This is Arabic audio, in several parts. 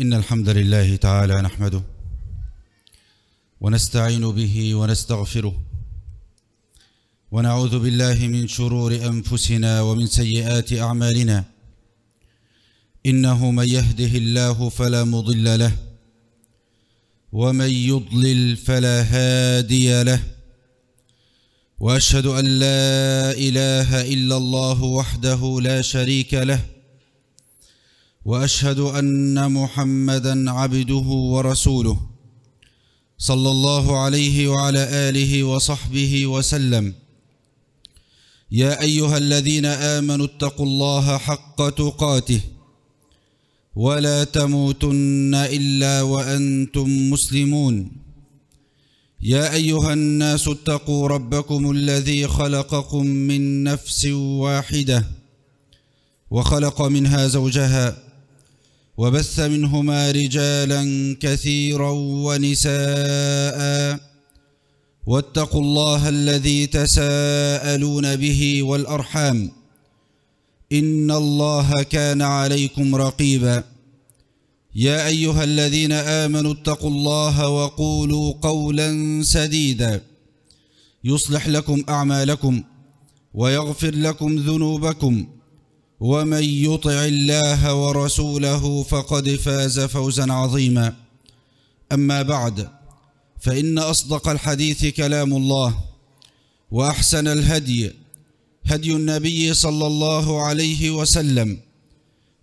إن الحمد لله تعالى نحمده ونستعين به ونستغفره ونعوذ بالله من شرور أنفسنا ومن سيئات أعمالنا إنه من يهده الله فلا مضل له ومن يضلل فلا هادي له وأشهد أن لا إله إلا الله وحده لا شريك له واشهد ان محمدا عبده ورسوله صلى الله عليه وعلى اله وصحبه وسلم يا ايها الذين امنوا اتقوا الله حق تقاته ولا تموتن الا وانتم مسلمون يا ايها الناس اتقوا ربكم الذي خلقكم من نفس واحده وخلق منها زوجها وبث منهما رجالا كثيرا ونساء واتقوا الله الذي تساءلون به والأرحام إن الله كان عليكم رقيبا يا أيها الذين آمنوا اتقوا الله وقولوا قولا سديدا يصلح لكم أعمالكم ويغفر لكم ذنوبكم ومن يطع الله ورسوله فقد فاز فوزا عظيما أما بعد فإن أصدق الحديث كلام الله وأحسن الهدي هدي النبي صلى الله عليه وسلم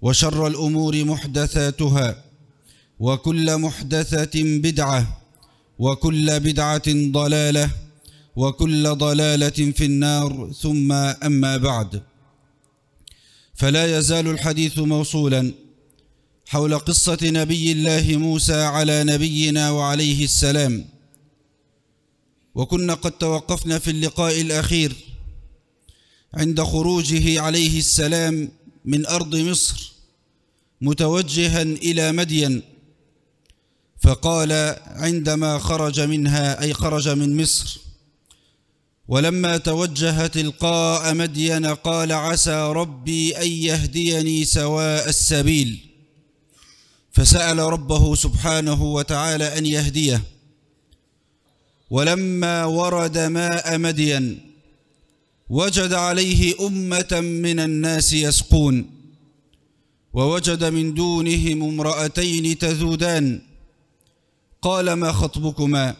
وشر الأمور محدثاتها وكل محدثة بدعة وكل بدعة ضلالة وكل ضلالة في النار ثم أما بعد فلا يزال الحديث موصولا حول قصة نبي الله موسى على نبينا وعليه السلام وكنا قد توقفنا في اللقاء الأخير عند خروجه عليه السلام من أرض مصر متوجها إلى مدين فقال عندما خرج منها أي خرج من مصر ولما توجه تلقاء مدين قال عسى ربي أن يهديني سواء السبيل فسأل ربه سبحانه وتعالى أن يهديه ولما ورد ماء مدين وجد عليه أمة من الناس يسقون ووجد من دونهم امرأتين تذودان قال ما خطبكما؟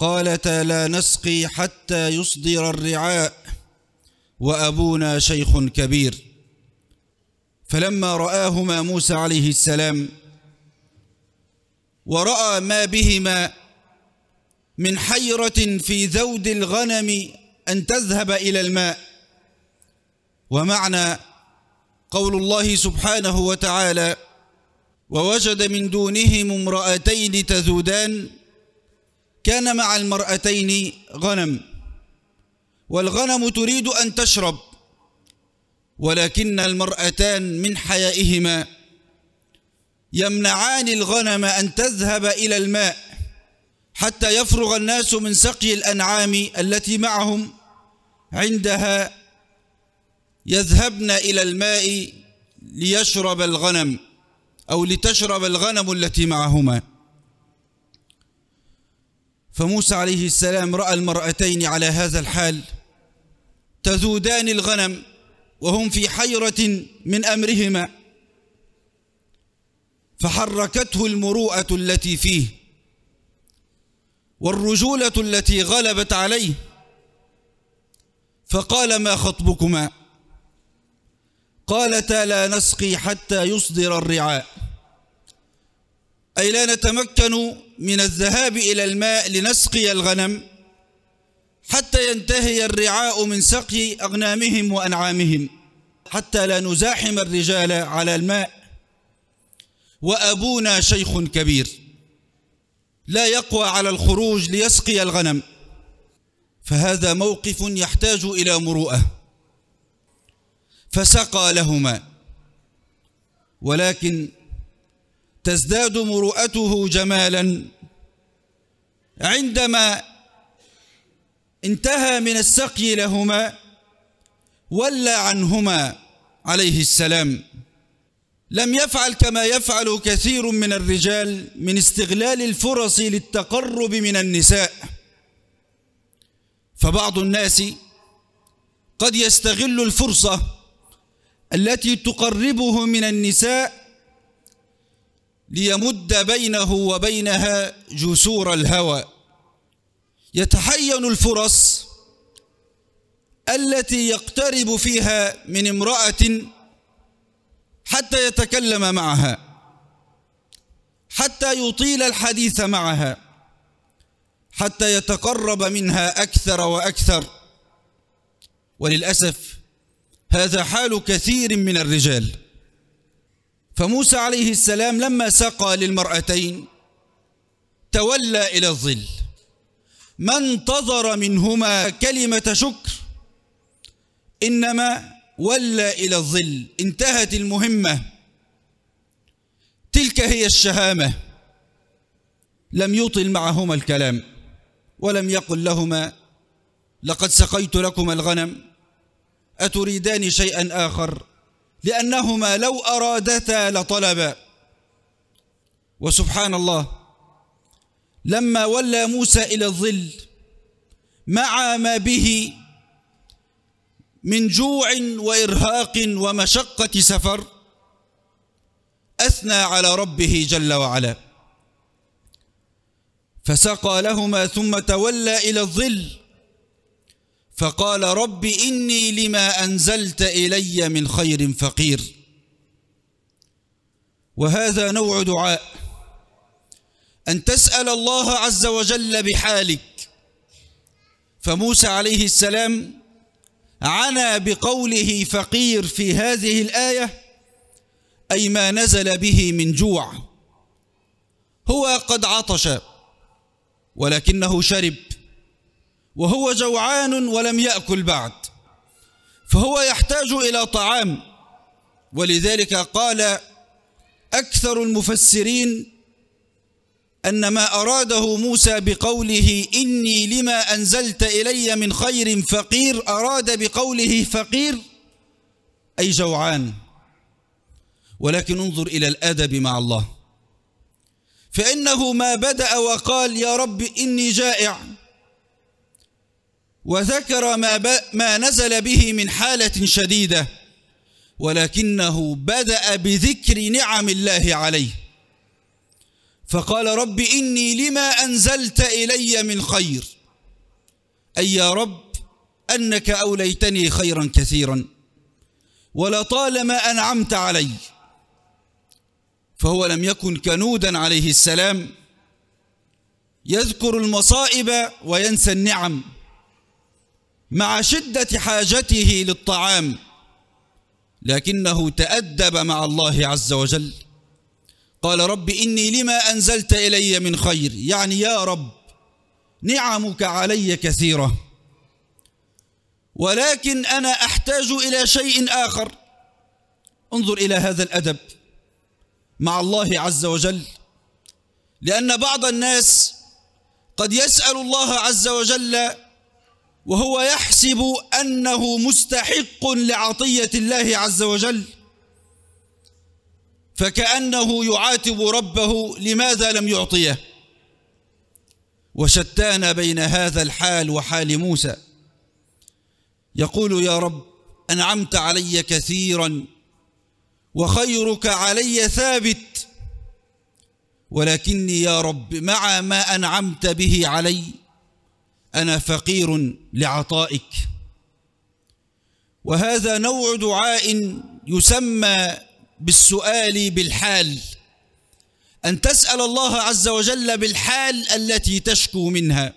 قالتا لا نسقي حتى يصدر الرعاء وأبونا شيخ كبير فلما رآهما موسى عليه السلام ورأى ما بهما من حيرة في ذود الغنم أن تذهب إلى الماء ومعنى قول الله سبحانه وتعالى ووجد من دونهم امرأتين تذودان كان مع المرأتين غنم والغنم تريد أن تشرب ولكن المرأتان من حيائهما يمنعان الغنم أن تذهب إلى الماء حتى يفرغ الناس من سقي الأنعام التي معهم عندها يذهبن إلى الماء ليشرب الغنم أو لتشرب الغنم التي معهما فموسى عليه السلام رأى المرأتين على هذا الحال تذودان الغنم وهم في حيرة من أمرهما فحركته المروءة التي فيه والرجولة التي غلبت عليه فقال ما خطبكما قالتا لا نسقي حتى يصدر الرعاء أي لا نتمكن من الذهاب إلى الماء لنسقي الغنم حتى ينتهي الرعاء من سقي أغنامهم وأنعامهم حتى لا نزاحم الرجال على الماء وأبونا شيخ كبير لا يقوى على الخروج ليسقي الغنم فهذا موقف يحتاج إلى مروءة فسقى لهما ولكن تزداد مروءته جمالا عندما انتهى من السقي لهما ولى عنهما عليه السلام لم يفعل كما يفعل كثير من الرجال من استغلال الفرص للتقرب من النساء فبعض الناس قد يستغل الفرصة التي تقربه من النساء ليمد بينه وبينها جسور الهوى يتحين الفرص التي يقترب فيها من امرأة حتى يتكلم معها حتى يطيل الحديث معها حتى يتقرب منها أكثر وأكثر وللأسف هذا حال كثير من الرجال فموسى عليه السلام لما سقى للمرأتين تولى إلى الظل ما انتظر منهما كلمة شكر إنما ولى إلى الظل انتهت المهمة تلك هي الشهامة لم يطل معهما الكلام ولم يقل لهما لقد سقيت لكما الغنم أتريدان شيئا آخر لأنهما لو أرادتا لطلبا وسبحان الله لما ولى موسى إلى الظل مع ما به من جوع وإرهاق ومشقة سفر أثنى على ربه جل وعلا فسقى لهما ثم تولى إلى الظل فقال رب إني لما أنزلت إلي من خير فقير وهذا نوع دعاء أن تسأل الله عز وجل بحالك فموسى عليه السلام عنا بقوله فقير في هذه الآية أي ما نزل به من جوع هو قد عطش ولكنه شرب وهو جوعان ولم يأكل بعد فهو يحتاج إلى طعام ولذلك قال أكثر المفسرين أن ما أراده موسى بقوله إني لما أنزلت إلي من خير فقير أراد بقوله فقير أي جوعان ولكن انظر إلى الأدب مع الله فإنه ما بدأ وقال يا رب إني جائع وذكر ما, ما نزل به من حالة شديدة ولكنه بدأ بذكر نعم الله عليه فقال رب إني لما أنزلت إلي من خير أي يا رب أنك أوليتني خيرا كثيرا ولطالما أنعمت علي فهو لم يكن كنودا عليه السلام يذكر المصائب وينسى النعم مع شدة حاجته للطعام لكنه تأدب مع الله عز وجل قال رب إني لما أنزلت إلي من خير يعني يا رب نعمك علي كثيرة ولكن أنا أحتاج إلى شيء آخر انظر إلى هذا الأدب مع الله عز وجل لأن بعض الناس قد يسأل الله عز وجل وهو يحسب أنه مستحق لعطية الله عز وجل فكأنه يعاتب ربه لماذا لم يعطيه وشتان بين هذا الحال وحال موسى يقول يا رب أنعمت علي كثيرا وخيرك علي ثابت ولكني يا رب مع ما أنعمت به علي انا فقير لعطائك وهذا نوع دعاء يسمى بالسؤال بالحال ان تسال الله عز وجل بالحال التي تشكو منها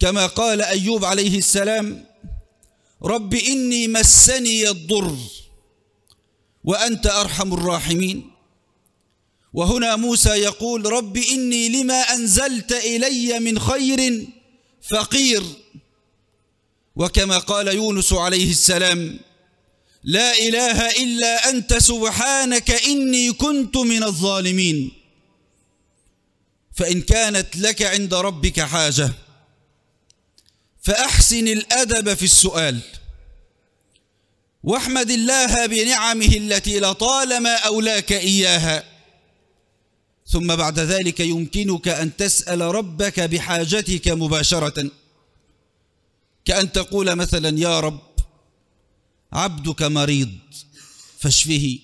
كما قال ايوب عليه السلام رب اني مسني الضر وانت ارحم الراحمين وهنا موسى يقول رب إني لما أنزلت إلي من خير فقير وكما قال يونس عليه السلام لا إله إلا أنت سبحانك إني كنت من الظالمين فإن كانت لك عند ربك حاجة فأحسن الأدب في السؤال واحمد الله بنعمه التي لطالما أولاك إياها ثم بعد ذلك يمكنك أن تسأل ربك بحاجتك مباشرة كأن تقول مثلا يا رب عبدك مريض فاشفه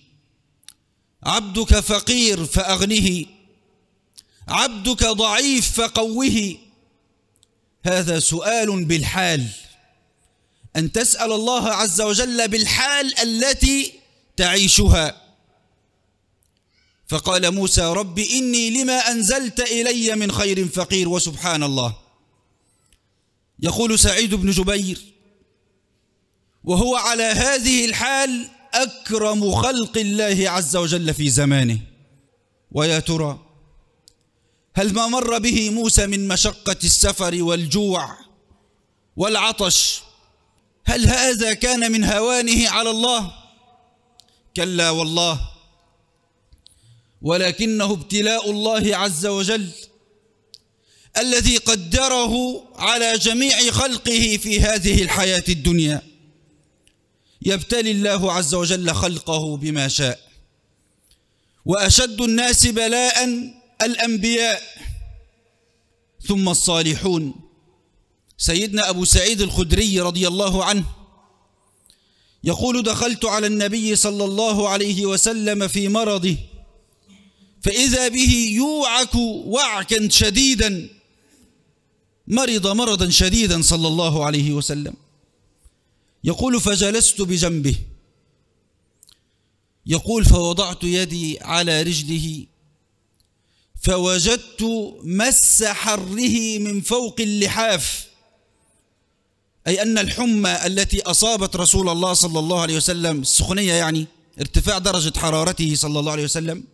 عبدك فقير فأغنه عبدك ضعيف فقوه هذا سؤال بالحال أن تسأل الله عز وجل بالحال التي تعيشها فقال موسى رب إني لما أنزلت إلي من خير فقير وسبحان الله يقول سعيد بن جبير وهو على هذه الحال أكرم خلق الله عز وجل في زمانه ويا ترى هل ما مر به موسى من مشقة السفر والجوع والعطش هل هذا كان من هوانه على الله كلا والله ولكنه ابتلاء الله عز وجل الذي قدره على جميع خلقه في هذه الحياة الدنيا يبتلي الله عز وجل خلقه بما شاء وأشد الناس بلاء الأنبياء ثم الصالحون سيدنا أبو سعيد الخدري رضي الله عنه يقول دخلت على النبي صلى الله عليه وسلم في مرضه فإذا به يوعك وعكا شديدا مرض مرضا شديدا صلى الله عليه وسلم يقول فجلست بجنبه يقول فوضعت يدي على رجله فوجدت مس حره من فوق اللحاف أي أن الحمى التي أصابت رسول الله صلى الله عليه وسلم السخنية يعني ارتفاع درجة حرارته صلى الله عليه وسلم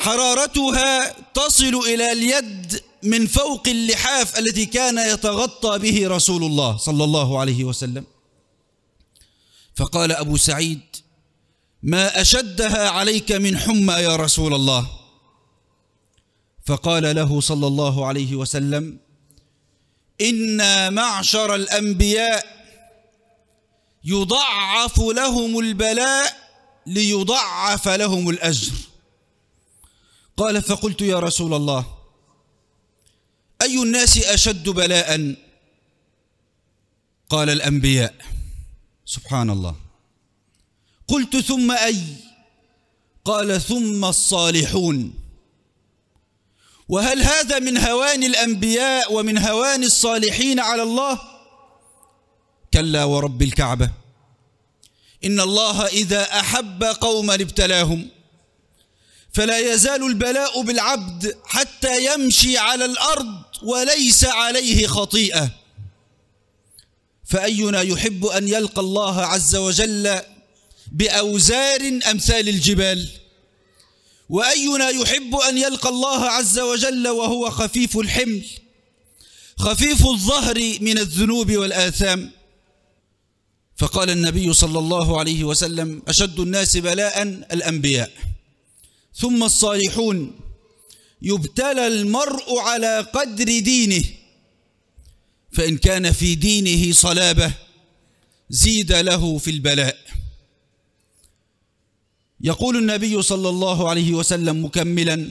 حرارتها تصل إلى اليد من فوق اللحاف التي كان يتغطى به رسول الله صلى الله عليه وسلم فقال أبو سعيد ما أشدها عليك من حمى يا رسول الله فقال له صلى الله عليه وسلم إنا معشر الأنبياء يضعف لهم البلاء ليضعف لهم الأجر قال فقلت يا رسول الله أي الناس أشد بلاء قال الأنبياء سبحان الله قلت ثم أي قال ثم الصالحون وهل هذا من هوان الأنبياء ومن هوان الصالحين على الله كلا ورب الكعبة إن الله إذا أحب قوما ابتلاهم فلا يزال البلاء بالعبد حتى يمشي على الارض وليس عليه خطيئه فاينا يحب ان يلقى الله عز وجل باوزار امثال الجبال واينا يحب ان يلقى الله عز وجل وهو خفيف الحمل خفيف الظهر من الذنوب والاثام فقال النبي صلى الله عليه وسلم اشد الناس بلاء الانبياء ثم الصالحون يبتلى المرء على قدر دينه فإن كان في دينه صلابة زيد له في البلاء يقول النبي صلى الله عليه وسلم مكملا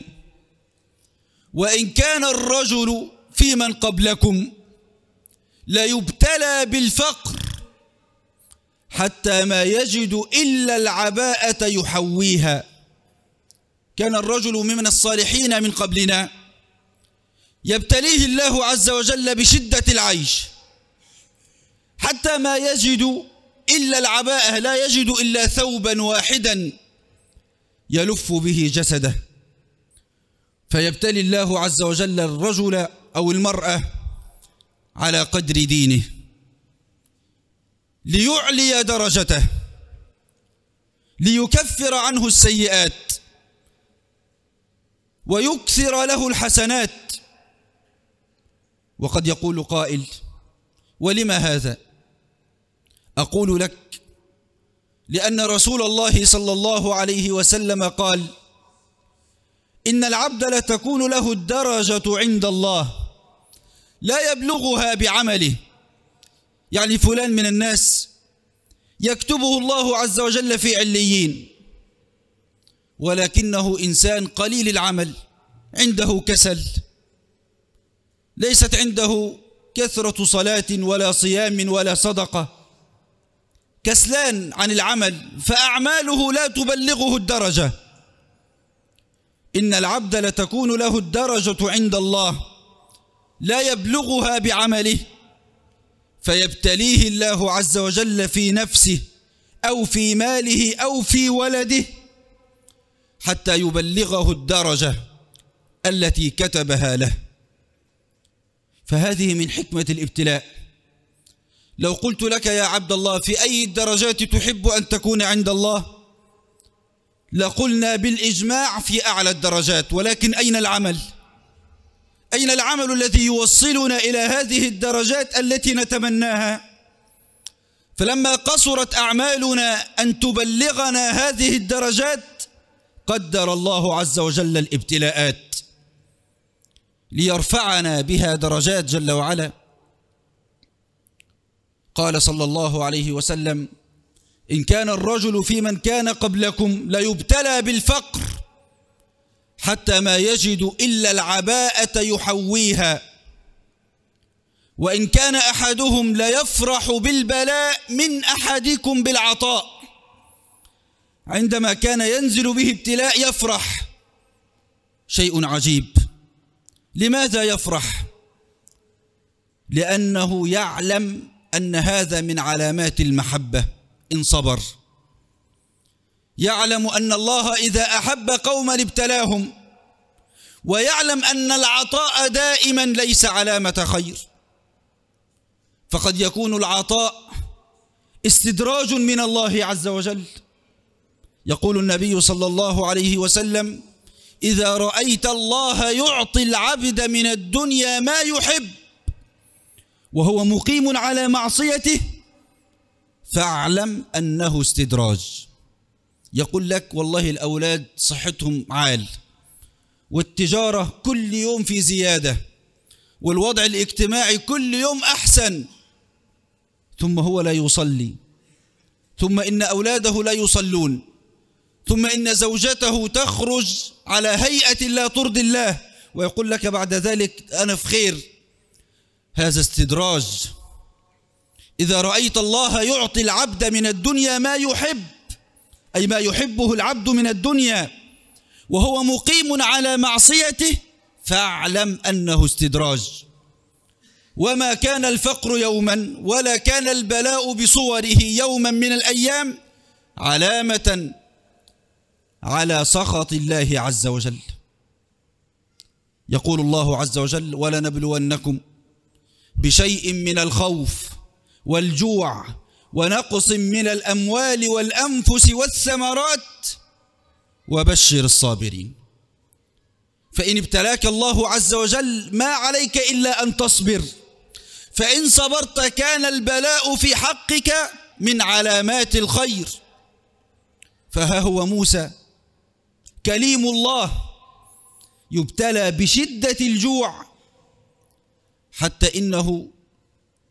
وإن كان الرجل في من قبلكم ليبتلى بالفقر حتى ما يجد إلا العباءة يحويها كان الرجل ممن الصالحين من قبلنا يبتليه الله عز وجل بشدة العيش حتى ما يجد إلا العباءة لا يجد إلا ثوبا واحدا يلف به جسده فيبتلي الله عز وجل الرجل أو المرأة على قدر دينه ليعلي درجته ليكفر عنه السيئات ويكثر له الحسنات وقد يقول قائل ولما هذا أقول لك لأن رسول الله صلى الله عليه وسلم قال إن العبد لتكون له الدرجة عند الله لا يبلغها بعمله يعني فلان من الناس يكتبه الله عز وجل في عليين ولكنه إنسان قليل العمل عنده كسل ليست عنده كثرة صلاة ولا صيام ولا صدقة كسلان عن العمل فأعماله لا تبلغه الدرجة إن العبد لتكون له الدرجة عند الله لا يبلغها بعمله فيبتليه الله عز وجل في نفسه أو في ماله أو في ولده حتى يبلغه الدرجة التي كتبها له فهذه من حكمة الابتلاء لو قلت لك يا عبد الله في أي الدرجات تحب أن تكون عند الله لقلنا بالإجماع في أعلى الدرجات ولكن أين العمل؟ أين العمل الذي يوصلنا إلى هذه الدرجات التي نتمناها؟ فلما قصرت أعمالنا أن تبلغنا هذه الدرجات قدر الله عز وجل الابتلاءات ليرفعنا بها درجات جل وعلا قال صلى الله عليه وسلم إن كان الرجل في من كان قبلكم ليبتلى بالفقر حتى ما يجد إلا العباءة يحويها وإن كان أحدهم ليفرح بالبلاء من أحدكم بالعطاء عندما كان ينزل به ابتلاء يفرح شيء عجيب لماذا يفرح لانه يعلم ان هذا من علامات المحبه ان صبر يعلم ان الله اذا احب قوما ابتلاهم ويعلم ان العطاء دائما ليس علامه خير فقد يكون العطاء استدراج من الله عز وجل يقول النبي صلى الله عليه وسلم إذا رأيت الله يعطي العبد من الدنيا ما يحب وهو مقيم على معصيته فاعلم أنه استدراج يقول لك والله الأولاد صحتهم عال والتجارة كل يوم في زيادة والوضع الاجتماعي كل يوم أحسن ثم هو لا يصلي ثم إن أولاده لا يصلون ثم إن زوجته تخرج على هيئة لا ترضي الله ويقول لك بعد ذلك أنا في خير هذا استدراج إذا رأيت الله يعطي العبد من الدنيا ما يحب أي ما يحبه العبد من الدنيا وهو مقيم على معصيته فاعلم أنه استدراج وما كان الفقر يوما ولا كان البلاء بصوره يوما من الأيام علامة على سخط الله عز وجل يقول الله عز وجل ولنبلونكم بشيء من الخوف والجوع ونقص من الأموال والأنفس والثمرات وبشر الصابرين فإن ابتلاك الله عز وجل ما عليك إلا أن تصبر فإن صبرت كان البلاء في حقك من علامات الخير فها هو موسى كليم الله يبتلى بشدة الجوع حتى إنه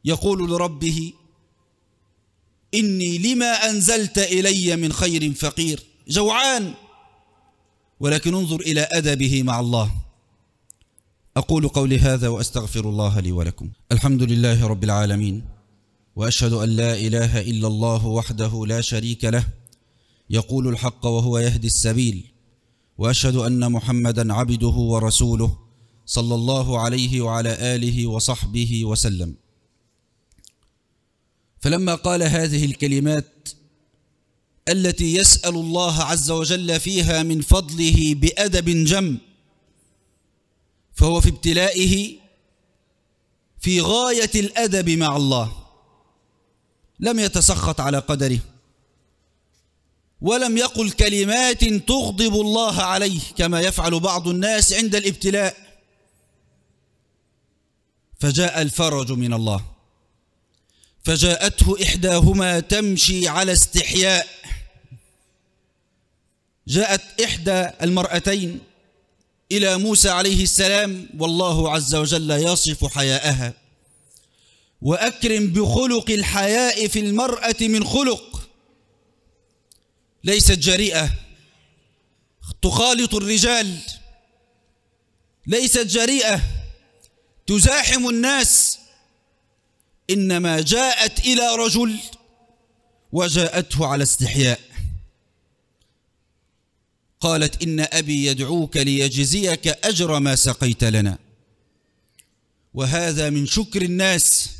يقول لربه إني لما أنزلت إلي من خير فقير جوعان ولكن انظر إلى أدبه مع الله أقول قولي هذا وأستغفر الله لي ولكم الحمد لله رب العالمين وأشهد أن لا إله إلا الله وحده لا شريك له يقول الحق وهو يهدي السبيل واشهد ان محمدا عبده ورسوله صلى الله عليه وعلى اله وصحبه وسلم فلما قال هذه الكلمات التي يسال الله عز وجل فيها من فضله بادب جم فهو في ابتلائه في غايه الادب مع الله لم يتسخط على قدره ولم يقل كلمات تغضب الله عليه كما يفعل بعض الناس عند الابتلاء فجاء الفرج من الله فجاءته إحداهما تمشي على استحياء جاءت إحدى المرأتين إلى موسى عليه السلام والله عز وجل يصف حياءها وأكرم بخلق الحياء في المرأة من خلق ليست جريئة تخالط الرجال ليست جريئة تزاحم الناس إنما جاءت إلى رجل وجاءته على استحياء قالت إن أبي يدعوك ليجزيك أجر ما سقيت لنا وهذا من شكر الناس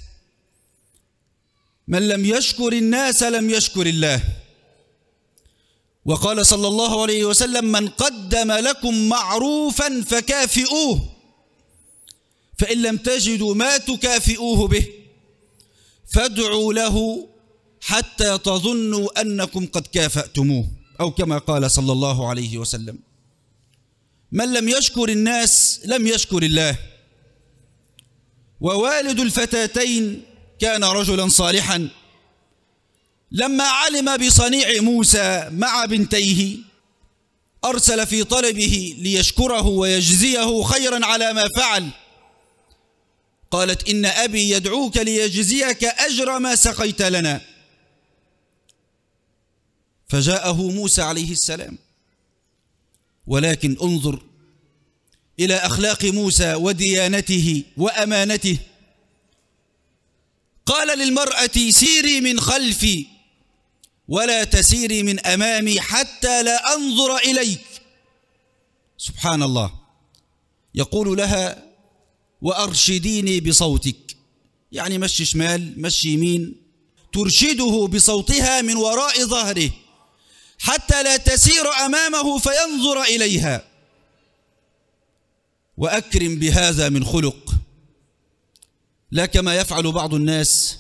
من لم يشكر الناس لم يشكر الله وقال صلى الله عليه وسلم من قدم لكم معروفا فكافئوه فإن لم تجدوا ما تكافئوه به فادعوا له حتى تظنوا أنكم قد كافأتموه أو كما قال صلى الله عليه وسلم من لم يشكر الناس لم يشكر الله ووالد الفتاتين كان رجلا صالحا لما علم بصنيع موسى مع بنتيه أرسل في طلبه ليشكره ويجزيه خيرا على ما فعل قالت إن أبي يدعوك ليجزيك أجر ما سقيت لنا فجاءه موسى عليه السلام ولكن انظر إلى أخلاق موسى وديانته وأمانته قال للمرأة سيري من خلفي ولا تسيري من امامي حتى لا انظر اليك سبحان الله يقول لها وارشديني بصوتك يعني مشي شمال مشي يمين ترشده بصوتها من وراء ظهره حتى لا تسير امامه فينظر اليها واكرم بهذا من خلق لا كما يفعل بعض الناس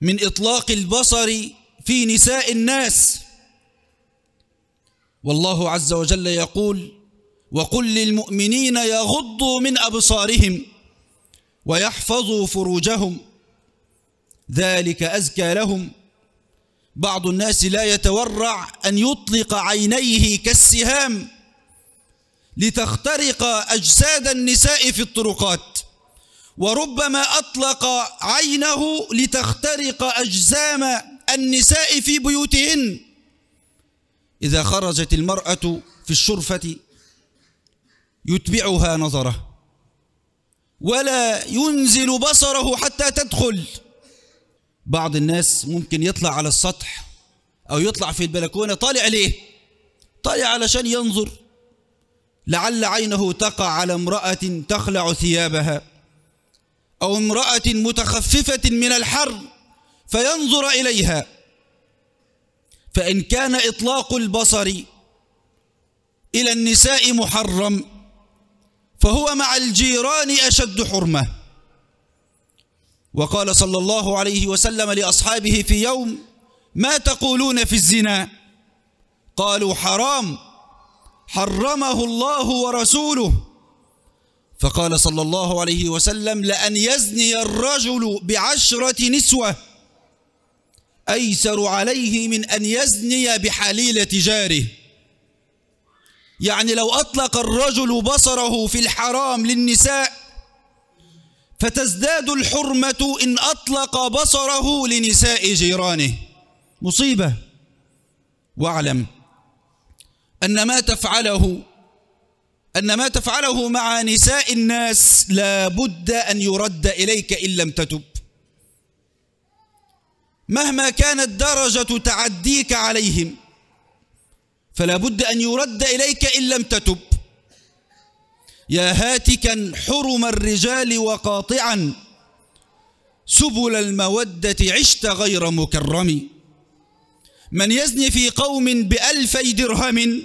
من اطلاق البصر في نساء الناس والله عز وجل يقول وقل للمؤمنين يغضوا من أبصارهم ويحفظوا فروجهم ذلك أزكى لهم بعض الناس لا يتورع أن يطلق عينيه كالسهام لتخترق أجساد النساء في الطرقات وربما أطلق عينه لتخترق أجسام النساء في بيوتهن إذا خرجت المرأة في الشرفة يتبعها نظره ولا ينزل بصره حتى تدخل بعض الناس ممكن يطلع على السطح أو يطلع في البلكونة طالع ليه طالع علشان ينظر لعل عينه تقع على امرأة تخلع ثيابها أو امرأة متخففة من الحر فينظر إليها فإن كان إطلاق البصر إلى النساء محرم فهو مع الجيران أشد حرمة وقال صلى الله عليه وسلم لأصحابه في يوم ما تقولون في الزنا قالوا حرام حرمه الله ورسوله فقال صلى الله عليه وسلم لأن يزني الرجل بعشرة نسوة أيسر عليه من أن يزني بحليلة جاره يعني لو أطلق الرجل بصره في الحرام للنساء فتزداد الحرمة إن أطلق بصره لنساء جيرانه مصيبة واعلم أن ما تفعله أن ما تفعله مع نساء الناس لا بد أن يرد إليك إن لم تتب مهما كانت درجة تعديك عليهم فلا بد أن يرد إليك إن لم تتب يا هاتكا حرم الرجال وقاطعا سبل المودة عشت غير مكرم من يزني في قوم بألفي درهم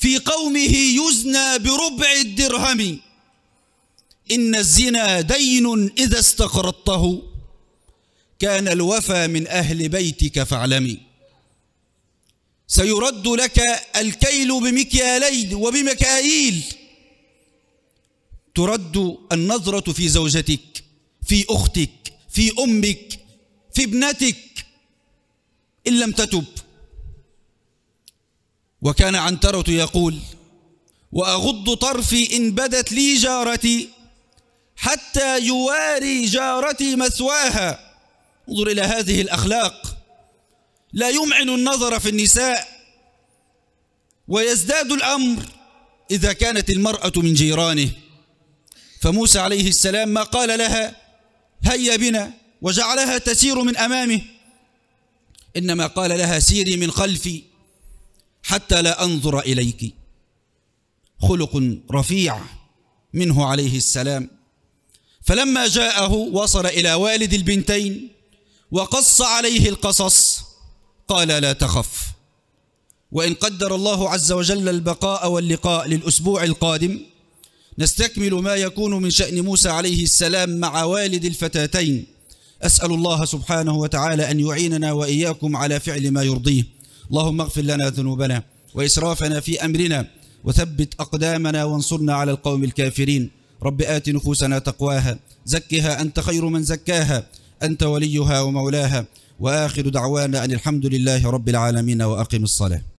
في قومه يزنى بربع الدرهم إن الزنا دين إذا استقرضته كان الوفى من أهل بيتك فاعلمي سيرد لك الكيل بمكيالين وبمكاييل ترد النظرة في زوجتك في أختك في أمك في ابنتك إن لم تتب وكان عنترة يقول وأغض طرفي إن بدت لي جارتي حتى يواري جارتي مثواها انظر إلى هذه الأخلاق لا يمعن النظر في النساء ويزداد الأمر إذا كانت المرأة من جيرانه فموسى عليه السلام ما قال لها هيا بنا وجعلها تسير من أمامه إنما قال لها سيري من خلفي حتى لا أنظر إليك خلق رفيع منه عليه السلام فلما جاءه وصل إلى والد البنتين وقص عليه القصص قال لا تخف وإن قدر الله عز وجل البقاء واللقاء للأسبوع القادم نستكمل ما يكون من شأن موسى عليه السلام مع والد الفتاتين أسأل الله سبحانه وتعالى أن يعيننا وإياكم على فعل ما يرضيه اللهم اغفر لنا ذنوبنا وإسرافنا في أمرنا وثبت أقدامنا وانصرنا على القوم الكافرين رب آت نفوسنا تقواها زكها أنت خير من زكاها أنت وليها ومولاها وآخر دعوانا أن الحمد لله رب العالمين وأقم الصلاة